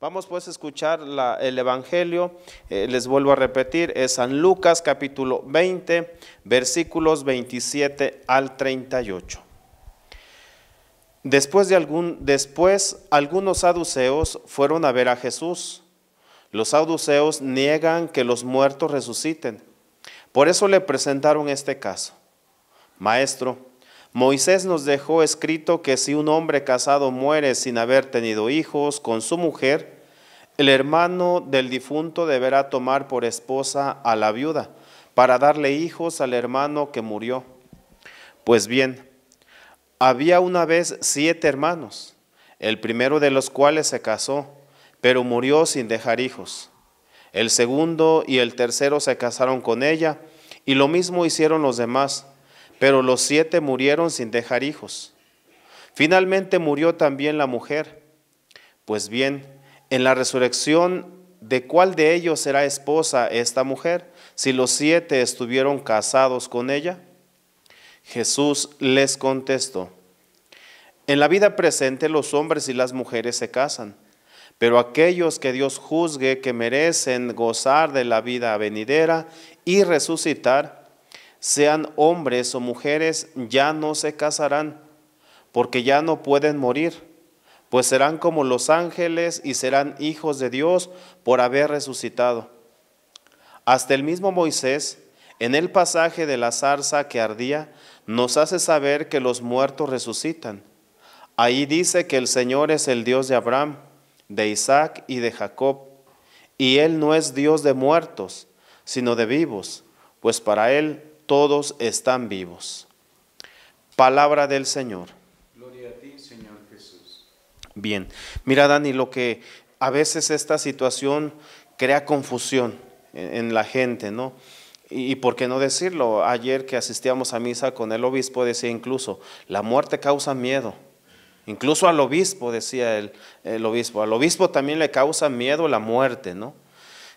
Vamos pues a escuchar el Evangelio, eh, les vuelvo a repetir, es San Lucas capítulo 20, versículos 27 al 38. Después, de algún, después algunos saduceos fueron a ver a Jesús. Los saduceos niegan que los muertos resuciten. Por eso le presentaron este caso. Maestro, Moisés nos dejó escrito que si un hombre casado muere sin haber tenido hijos con su mujer, el hermano del difunto deberá tomar por esposa a la viuda para darle hijos al hermano que murió. Pues bien, había una vez siete hermanos, el primero de los cuales se casó, pero murió sin dejar hijos. El segundo y el tercero se casaron con ella, y lo mismo hicieron los demás, pero los siete murieron sin dejar hijos. Finalmente murió también la mujer. Pues bien, en la resurrección, ¿de cuál de ellos será esposa esta mujer si los siete estuvieron casados con ella? Jesús les contestó, en la vida presente los hombres y las mujeres se casan, pero aquellos que Dios juzgue que merecen gozar de la vida venidera y resucitar, sean hombres o mujeres, ya no se casarán, porque ya no pueden morir pues serán como los ángeles y serán hijos de Dios por haber resucitado. Hasta el mismo Moisés, en el pasaje de la zarza que ardía, nos hace saber que los muertos resucitan. Ahí dice que el Señor es el Dios de Abraham, de Isaac y de Jacob, y Él no es Dios de muertos, sino de vivos, pues para Él todos están vivos. Palabra del Señor bien. Mira, Dani, lo que a veces esta situación crea confusión en, la gente, ¿no? Y, por qué no decirlo, ayer que asistíamos a misa con el obispo decía incluso, la muerte causa miedo. Incluso al obispo, decía el, obispo, al obispo también le causa miedo la muerte, ¿no?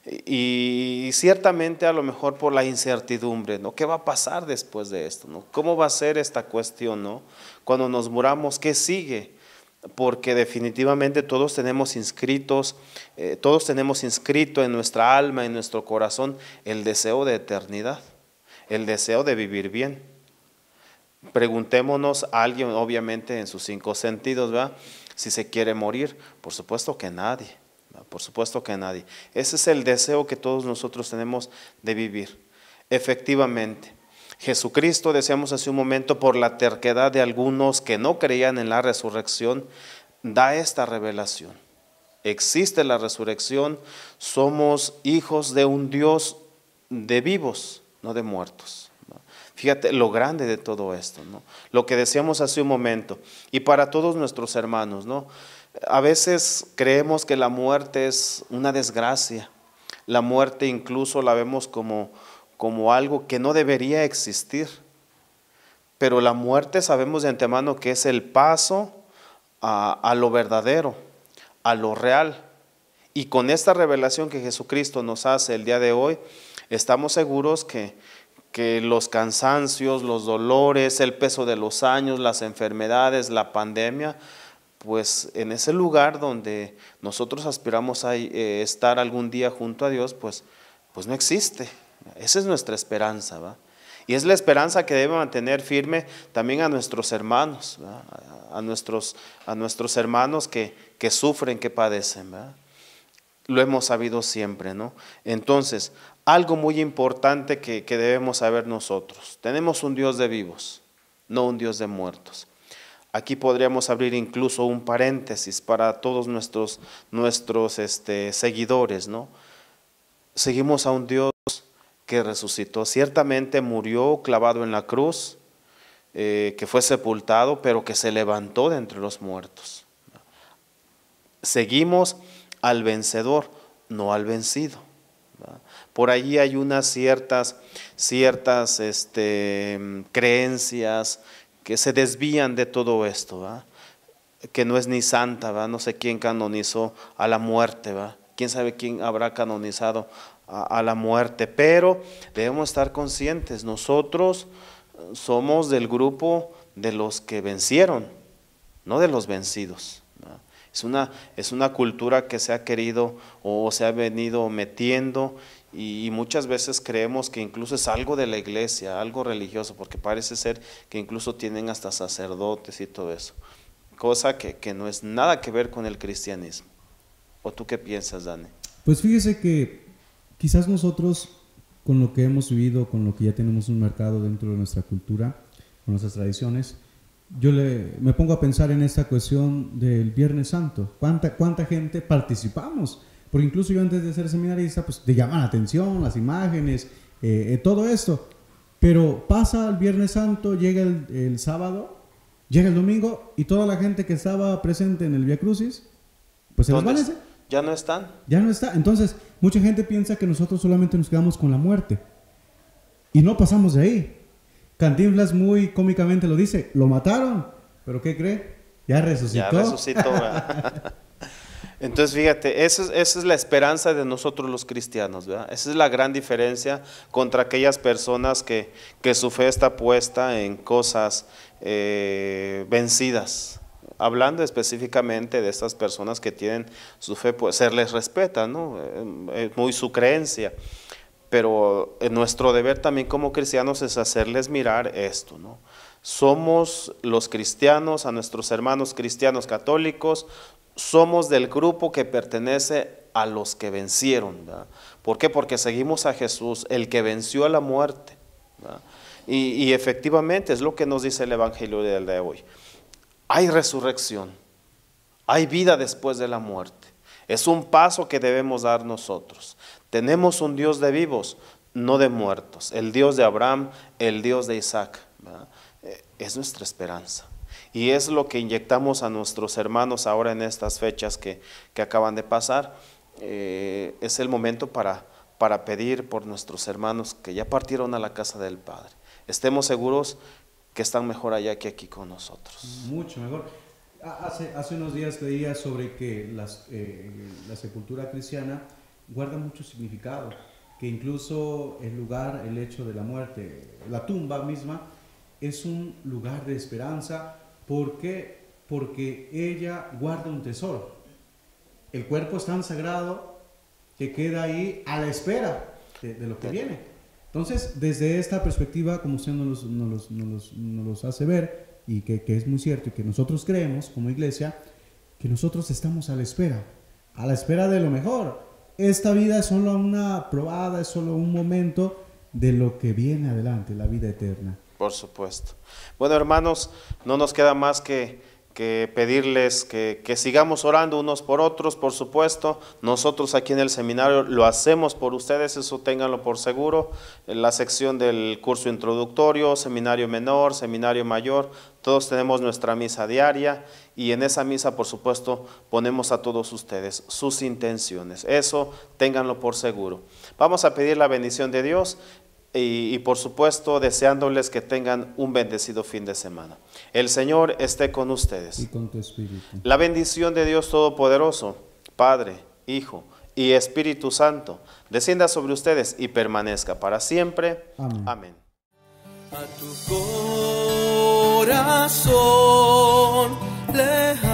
Y, ciertamente a lo mejor por la incertidumbre, ¿no? ¿Qué va a pasar después de esto? ¿no? ¿Cómo va a ser esta cuestión, ¿no? Cuando nos muramos, ¿qué sigue? porque definitivamente todos tenemos inscritos, eh, todos tenemos inscrito en nuestra alma, en nuestro corazón, el deseo de eternidad, el deseo de vivir bien. Preguntémonos a alguien, obviamente, en sus cinco sentidos, ¿verdad? Si se quiere morir, por supuesto que nadie, por supuesto que nadie. Ese es el deseo que todos nosotros tenemos de vivir. Efectivamente, Jesucristo, decíamos hace un momento, por la terquedad de algunos que no creían en la resurrección, da esta revelación. Existe la resurrección, somos hijos de un Dios de vivos, no de muertos. Fíjate lo grande de todo esto, ¿no? lo que decíamos hace un momento, y para todos nuestros hermanos, ¿no? A veces creemos que la muerte es una desgracia, la muerte incluso la vemos como como algo que no debería existir. Pero la muerte sabemos de antemano que es el paso a, lo verdadero, a lo real. Y con esta revelación que Jesucristo nos hace el día de hoy, estamos seguros que, que los cansancios, los dolores, el peso de los años, las enfermedades, la pandemia, pues en ese lugar donde nosotros aspiramos a eh, estar algún día junto a Dios, pues, pues no existe. Esa es nuestra esperanza, ¿va? Y es la esperanza que debe mantener firme también a nuestros hermanos, a nuestros, a nuestros hermanos que, que sufren, que padecen. Lo hemos sabido siempre, ¿no? Entonces, algo muy importante que, que debemos saber nosotros. Tenemos un Dios de vivos, no un Dios de muertos. Aquí podríamos abrir incluso un paréntesis para todos nuestros, nuestros este, seguidores, ¿no? Seguimos a un Dios que resucitó. Ciertamente murió clavado en la cruz, eh, que fue sepultado, pero que se levantó de entre los muertos. Seguimos al vencedor, no al vencido. Por allí hay unas ciertas, ciertas este, creencias que se desvían de todo esto, que no es ni santa, ¿va? no sé quién canonizó a la muerte, ¿va? quién sabe quién habrá canonizado a, la muerte. Pero debemos estar conscientes, nosotros eh, somos del grupo de los que vencieron, no de los vencidos. Es una, es una cultura que se ha querido o se ha venido metiendo y, muchas veces creemos que incluso es algo de la iglesia, algo religioso, porque parece ser que incluso tienen hasta sacerdotes y todo eso. Cosa que, que no es nada que ver con el cristianismo. ¿O tú qué piensas, Dani? Pues fíjese que Quizás nosotros, con lo que hemos vivido, con lo que ya tenemos un mercado dentro de nuestra cultura, con nuestras tradiciones, yo le, me pongo a pensar en esta cuestión del Viernes Santo. ¿Cuánta, cuánta gente participamos? Porque incluso yo antes de ser seminarista, pues te llaman la atención, las imágenes, eh, eh, todo esto. Pero pasa el Viernes Santo, llega el, sábado, llega el domingo y toda la gente que estaba presente en el Via Crucis, pues se desvanece. Ya no están. Ya no está. Entonces, mucha gente piensa que nosotros solamente nos quedamos con la muerte. Y no pasamos de ahí. Cantinflas muy cómicamente lo dice, lo mataron, pero ¿qué cree? Ya resucitó. Ya resucitó. Entonces, fíjate, esa es, la esperanza de nosotros los cristianos, ¿verdad? Esa es la gran diferencia contra aquellas personas que, que su fe está puesta en cosas eh, vencidas, hablando específicamente de estas personas que tienen su fe, pues serles les respeta, ¿no? Eh, eh, muy su creencia. Pero eh, nuestro deber también como cristianos es hacerles mirar esto, ¿no? Somos los cristianos, a nuestros hermanos cristianos católicos, somos del grupo que pertenece a los que vencieron. ¿Por qué? Porque seguimos a Jesús, el que venció a la muerte. y, efectivamente es lo que nos dice el Evangelio del día de hoy hay resurrección, hay vida después de la muerte. Es un paso que debemos dar nosotros. Tenemos un Dios de vivos, no de muertos. El Dios de Abraham, el Dios de Isaac. Eh, es nuestra esperanza. Y es lo que inyectamos a nuestros hermanos ahora en estas fechas que, acaban de pasar. Eh, es el momento para, para pedir por nuestros hermanos que ya partieron a la casa del Padre. Estemos seguros que están mejor allá que aquí con nosotros. Mucho mejor. Hace, unos días te decía sobre que eh, la sepultura cristiana guarda mucho significado, que incluso el lugar, el hecho de la muerte, la tumba misma, es un lugar de esperanza. ¿Por Porque ella guarda un tesoro. El cuerpo es tan sagrado que queda ahí a la espera de lo que viene. Entonces, desde esta perspectiva, como usted nos los, hace ver, y que, que, es muy cierto, y que nosotros creemos como iglesia, que nosotros estamos a la espera, a la espera de lo mejor. Esta vida es solo una probada, es solo un momento de lo que viene adelante, la vida eterna. Por supuesto. Bueno, hermanos, no nos queda más que que pedirles que, sigamos orando unos por otros, por supuesto. Nosotros aquí en el seminario lo hacemos por ustedes, eso ténganlo por seguro. En la sección del curso introductorio, seminario menor, seminario mayor, todos tenemos nuestra misa diaria y en esa misa, por supuesto, ponemos a todos ustedes sus intenciones. Eso ténganlo por seguro. Vamos a pedir la bendición de Dios y, por supuesto deseándoles que tengan un bendecido fin de semana. El Señor esté con ustedes. Y con tu espíritu. La bendición de Dios Todopoderoso, Padre, Hijo y Espíritu Santo, descienda sobre ustedes y permanezca para siempre. Amén. A tu corazón